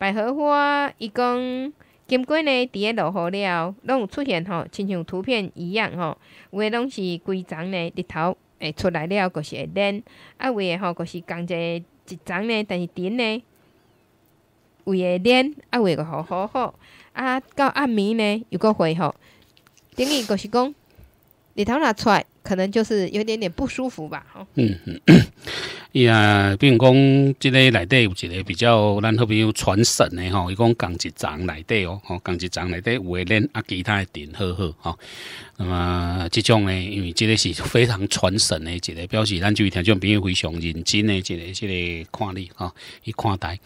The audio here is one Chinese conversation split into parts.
百合花，伊讲金龟呢，伫咧落雨了，拢出现吼，亲像图片一样吼。有诶，拢是规丛呢，日头会出来了，就是会蔫；，啊，有诶吼，就是刚一一丛呢，但是蔫呢，有诶蔫，啊，有诶吼好好。啊，到暗暝呢又个回吼。等于就是讲，日头若出来，可能就是有点点不舒服吧，吼。呀，比如讲，这个内底有一个比较，咱好朋友传神的吼，伊讲港一长内底哦，吼港一长内底有诶练啊，其他诶点好好吼。那么这种呢，因为这个是非常传神的，一个表示咱就是听众朋友非常认真诶，一个一个看哩吼，去看待。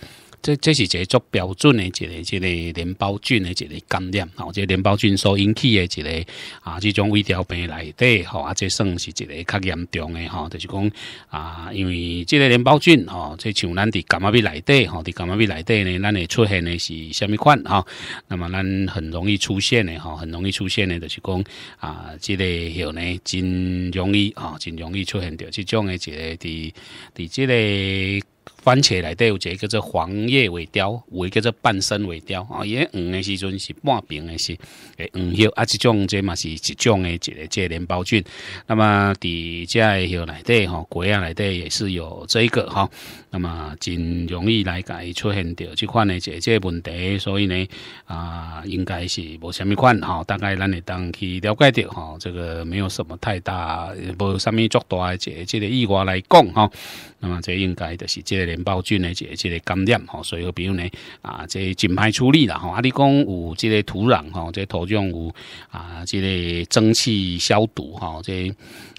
这这是一个足标准的一个一个联包菌的一个感染，吼，这链包菌所引起的一个啊这种微调病来底，吼，啊这算是一个较严重的，吼，就是讲啊，因为这个联包菌，吼，这像咱伫感冒病来底，吼，伫感冒病来底呢，咱会出现的是虾米款，吼，那么咱很容易出现的，吼，很容易出现的，就是讲啊，这个有呢，真容易，哈，真容易出现着这种的，一个的，的这个。番茄内底有一个叫做黄叶尾雕，有叫做半身尾雕啊，也黄的时阵是半边的，是诶黄叶啊，这种即嘛是这种的，一个即连孢菌。那么底只叶内底吼，果叶内底也是有这一个哈。那么真容易来改出现着即款的即个问题，所以呢啊，应该是无虾米款哈，大概咱当去了解着哈，这个没有什么太大无虾米足大即即个意外来讲哈。那么这应该就是即个。病孢菌的一个一个感染吼，所以比如呢，啊，这近排处理啦吼，啊，你讲有这个土壤吼，这土壤有啊，这个蒸汽消毒哈，这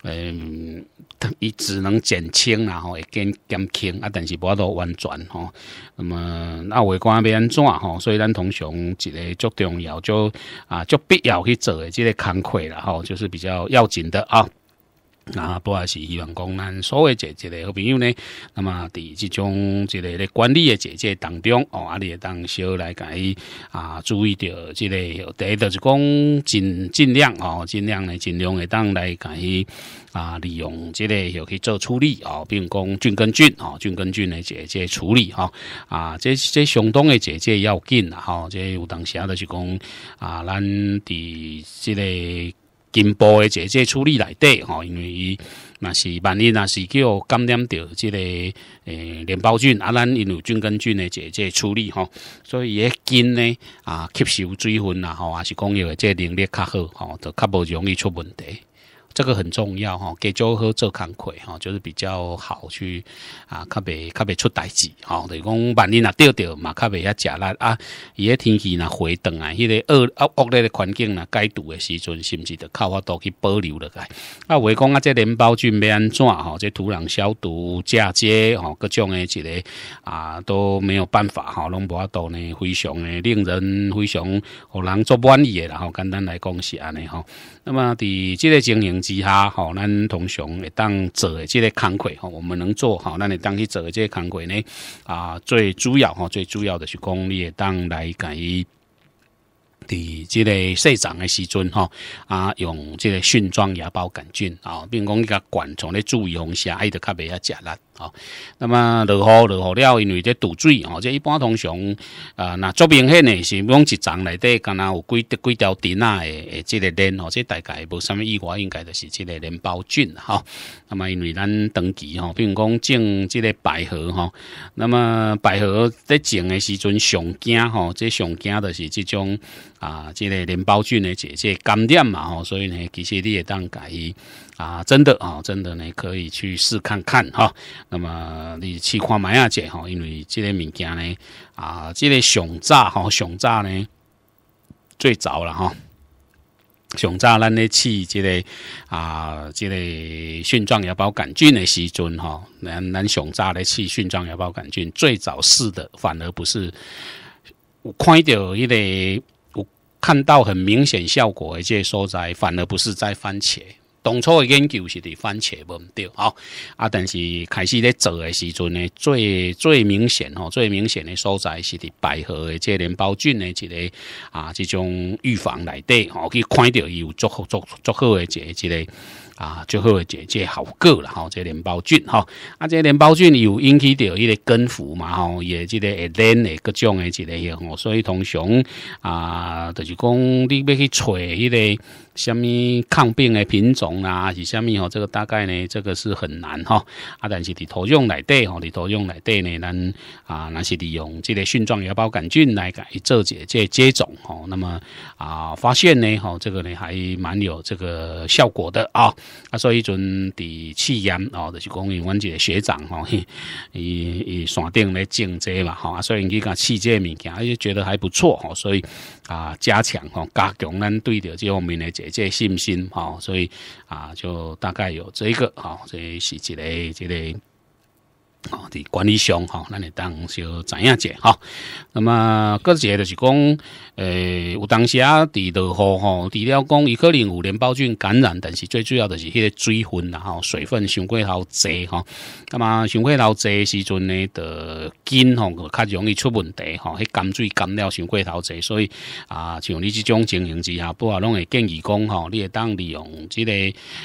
嗯，伊只能减轻然后会减减轻啊，但是无都完全吼。那么那外观要安怎吼？所以咱通常一个足重要就啊，就必要去做的这个工溃啦吼，就是比较要紧的啊。那不还是希望讲咱所谓姐姐的好朋友呢？那么伫即种这个咧管理的姐姐当中哦，阿里当小来伊啊注意到这类，第一就是讲尽尽量哦，尽量呢，尽量会当来伊啊利用这类去做处理哦，并讲菌跟菌哦，菌跟菌的姐姐处理哈啊，这这相当的姐姐要紧啦哈，这有当时啊就是讲啊，咱在这个。进步的这这处理来得吼，因为伊那是万一那是叫感染到这个诶链孢菌啊，咱因有菌根菌的这这处理吼，所以的紧呢啊吸收水分啊吼，还是讲有这能力较好吼，就较无容易出问题。这个很重要哈，给做好做康管哈，就是比较好去啊，卡别卡别出代志吼。等于讲，万一啊钓钓嘛，卡别遐食啦啊，伊遐天气呐回荡啊，迄个恶恶恶劣的环境呐，解毒的时阵，甚至得靠我多去保留了该。啊，我讲啊，这连包菌没安怎哈，这土壤消毒嫁接吼，各种的一个啊都没有办法哈，拢无度呢，非常的令人非常让人做不安逸的。然后简单来讲是安尼哈。那么伫即个经营。其他吼，咱常会当做即个工课，吼，我们能做吼，咱会当去做即个工课呢？啊，最主要吼，最主要的是讲你会当来伊。伫即个细长的时阵吼，啊，用即个驯装芽孢杆菌啊，并讲一个管虫咧注意红下，爱得较袂晓食力。好，那么落雨落雨了，因为这堵水哦，这一般通常，啊，那足明显呢是用一丛内底，干那有几几条钉仔诶，这个链哦，这大概无什么意外，应该就是这个连孢菌哈。那么因为咱长期吼，比如讲种这个百合哈，那么百合在种的时阵上惊吼，这上惊的是这种啊，这个连孢菌诶，这这感染嘛吼，所以呢，其实你也当改。啊，真的啊，真的呢，可以去试看看哈。那么你去看买下姐哈，因为这类物件呢，啊，这类熊炸哈，熊炸呢最早了哈。熊炸咱咧饲这个啊，这个蕈状芽孢杆菌的细菌哈，咱咱熊炸咧饲蕈状芽孢杆菌，最早试的反而不是，我看到一个，我看到很明显效果，而且所在反而不是在番茄。当初的研究是伫番茄毋对吼，啊，但是开始咧做诶时阵呢，最最明显吼，最明显诶所在是伫百合诶，即个链孢菌诶，一个啊，即种预防内底吼，去看到伊有足好足足好诶，一个一个啊，足好诶，即即好个啦吼，即链孢菌哈，啊，即链孢菌有引起到一个根腐嘛吼，也即个会黏诶各种诶一个样，所以通常啊，就是讲你要去找一个。什么抗病的品种啦，是什么哦？这个大概呢，这个是很难哈。啊，但是你投用来对，吼，你投用来对呢，咱啊，那是利用这个蕈状芽孢杆菌来改做这这接种吼。那么啊，发现呢，吼，这个呢还蛮有这个效果的啊。啊，所以阵的试验哦，就是讲我们几个学长吼，伊以闪电来竞争啦，哈。所以伊家试这物件，伊、就觉得还不错哈。所以啊，加强吼，加强咱对着这方面的这。这信心，好，所以啊，就大概有这一个，所这是一个，这个。哦，伫管理上吼，咱会当就怎样子吼。那么一个些就是讲，诶，有当时啊，伫落雨吼，除了讲伊可能有连孢菌感染，但是最主要就是迄个水分然吼，水分伤过头侪吼。那么伤过头侪时阵呢，得根吼较容易出问题吼，迄甘水甘了伤过头侪，所以啊，像你即种情形之下，不啊，拢会建议讲哈，你当利用即个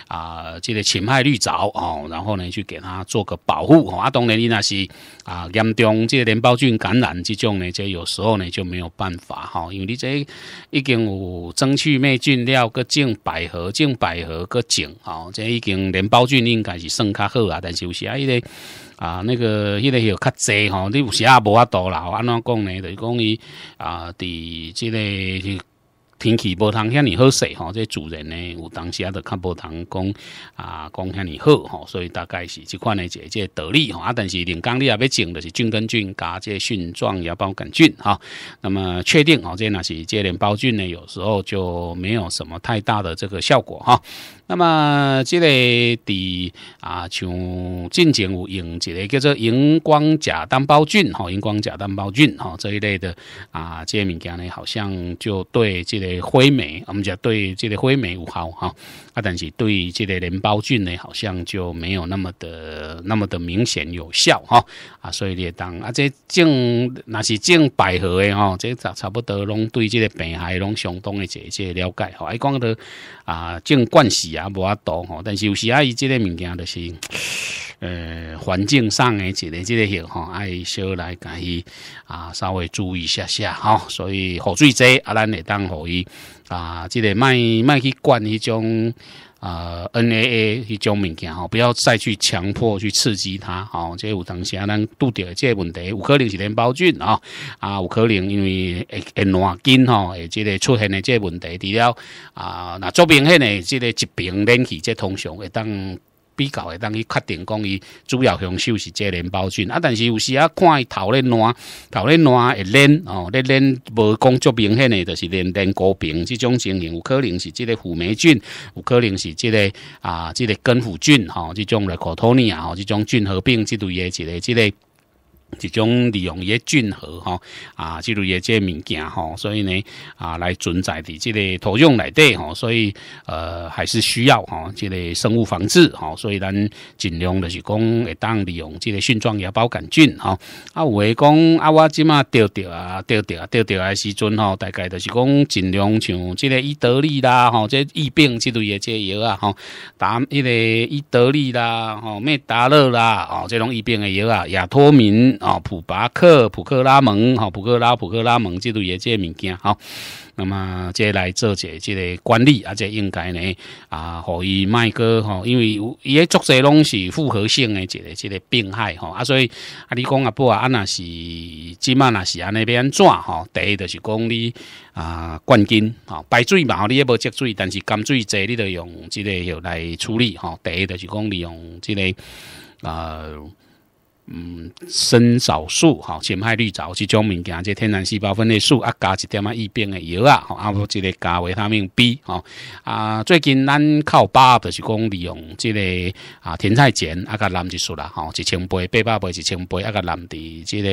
啊，即个晴海绿藻吼，然后呢去给它做个保护，吼，啊，当然。你那是啊严重，即个镰孢菌感染这种呢，即有时候呢就没有办法哈，因为你这已经有争取买菌料，搁种百合，种百合，搁种哈，即已经镰孢菌应该是算较好啊，但是有时啊，伊个啊那个迄个有较济吼，你有时啊无啊多啦，安怎讲呢？就是讲伊啊，伫即个。天气无通遐尼好势吼，这主人呢，有当啊都较无通讲啊，讲遐尼好吼，所以大概是即款呢，一道理吼。啊，但是连缸你啊，要种的是菌根菌，加这菌状芽孢杆菌哈。那么确定哦，这那是这连孢菌呢，有时候就没有什么太大的这个效果哈。那么这个的啊，像近前有用一个叫做荧光假单胞菌哈，荧光假单胞菌哈这一类的啊，这物件呢，好像就对这个灰霉，我们讲对这个灰霉有好哈，啊，但是对这个镰孢菌呢，好像就没有那么的、那么的明显有效哈啊，所以你当啊，这种那是种百合的哈，这差差不多拢对这个病害拢相当的这这了解哈，还讲的啊，种惯喜啊，无啊多哈，但是有时啊，伊这个物件就是。呃，环境上诶，一个即个药吼，爱小来甲伊啊，稍微注意下下吼。所以雨水侪啊，咱会当互伊啊，即个卖卖去灌迄种啊 NAA 去种物件吼，不要再去强迫去刺激它吼。即有当时啊，咱拄着即个问题，有可能是连巴菌啊，啊，有可能因为会暖紧吼，会即个出现诶即个问题，除了啊，那作明显诶即个疾病，引起即通常会当。比较会当去确定，讲伊主要凶手是个联包菌啊，但是有时啊看伊头咧烂，头咧烂会冷哦，咧冷无工作明显的就是黏黏高病即种情形有可能是即个腐霉菌，有可能是即个啊，即个根腐菌吼，即种雷克托尼亚吼，即种菌合并即类的，即类即类。一种利用伊菌核吼啊，即类伊即物件吼，所以呢啊来存在的即个土壤内底吼，所以呃还是需要吼即类生物防治吼，所以咱尽量就是讲会当利用即个蕈状芽孢杆菌吼啊，有诶讲啊我即马钓钓啊钓钓啊钓钓啊时阵吼，大概就是讲尽量像即个伊得利啦吼，即疫病即类的即药啊吼，打伊个伊得利啦吼咩达乐啦吼，即种疫病的药啊亚脱敏。啊，普巴克、普克拉蒙、哈、普克拉、普克拉蒙，即都也即物件，哈。那么，即来做一个即个管理，而且应该呢，啊，可以卖个哈，因为伊个作者拢是复合性的一个这个病害哈。啊，所以啊，你讲啊不啊，啊那是即码那是安那边怎哈？第一就是讲你啊，冠军啊，排水嘛，你也无接水，但是甘水侪，你得用即个来处理哈。第一就是讲利用即个啊。嗯，生藻素哈，浅海绿藻即种物件，即天然细胞分裂素啊，加一点啊，异变的药啊，吼，啊，即个加维他命 B 吼啊，最近咱靠巴就是讲利用即个啊，甜菜碱啊，加蓝一素啦，吼，一千杯八百杯，一千杯啊，加蓝伫即个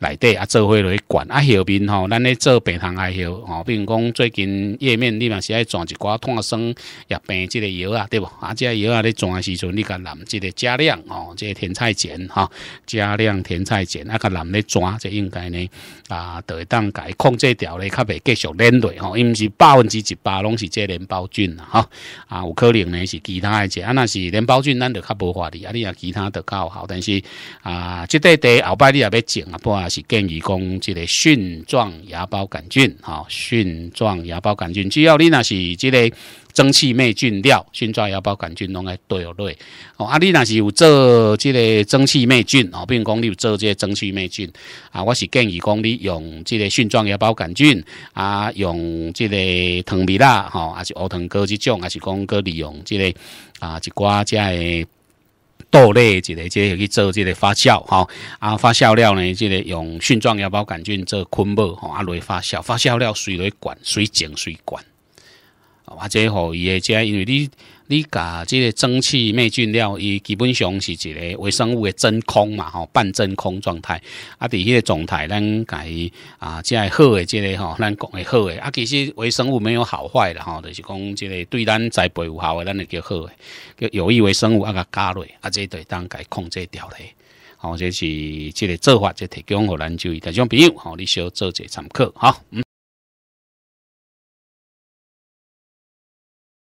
内底啊，做落去管啊，后面吼，咱咧做病糖啊，后吼，比如讲最近页面你嘛是爱转一寡烫生，药病即个药啊，对不？啊，即药啊，你转的时阵你加蓝即个加量哦，即甜菜碱哈。加量甜菜碱，那个难咧抓，这应该呢，啊，得当改控制掉咧，较袂继续连累吼，因是百分之一百拢是这连孢菌啊，吼啊，有可能呢是其他的者，啊，若是连孢菌，咱就较无法题，啊，你啊其他的较好，但是啊，即块地后摆你也要种啊，不啊，是建议讲即个蕈状芽孢杆菌，吼。蕈状芽孢杆菌，只要你若是即个。蒸汽灭菌料，菌状芽孢杆菌弄来对落堆。哦，啊，你若是有做即个蒸汽灭菌，哦，比如讲你有做即个蒸汽灭菌，啊，我是建议讲你用即个菌状芽孢杆菌，啊，用即个糖蜜啦，吼，还是乌糖膏即种，还是讲哥利用即个，啊，一寡遮的豆类即个即去做即个发酵，吼，啊，发酵料呢，即个用菌状芽孢杆菌做菌母，吼，啊来发酵，发酵料水来管，水井水管。或者吼，伊个即，因为你你甲即个蒸汽灭菌了，伊基本上是一个微生物的真空嘛，吼，半真空状态啊，伫迄个状态，咱伊啊，即个好诶，即个吼，咱讲系好诶啊，其实微生物没有好坏啦，吼，就是讲即个对咱栽培有效，咱会叫好诶，叫有益微生物啊，甲加落，啊，即对当该控制调咧。吼，这是即个做法，即提供互咱就一大众朋友，吼，你小做者参考，哈，嗯。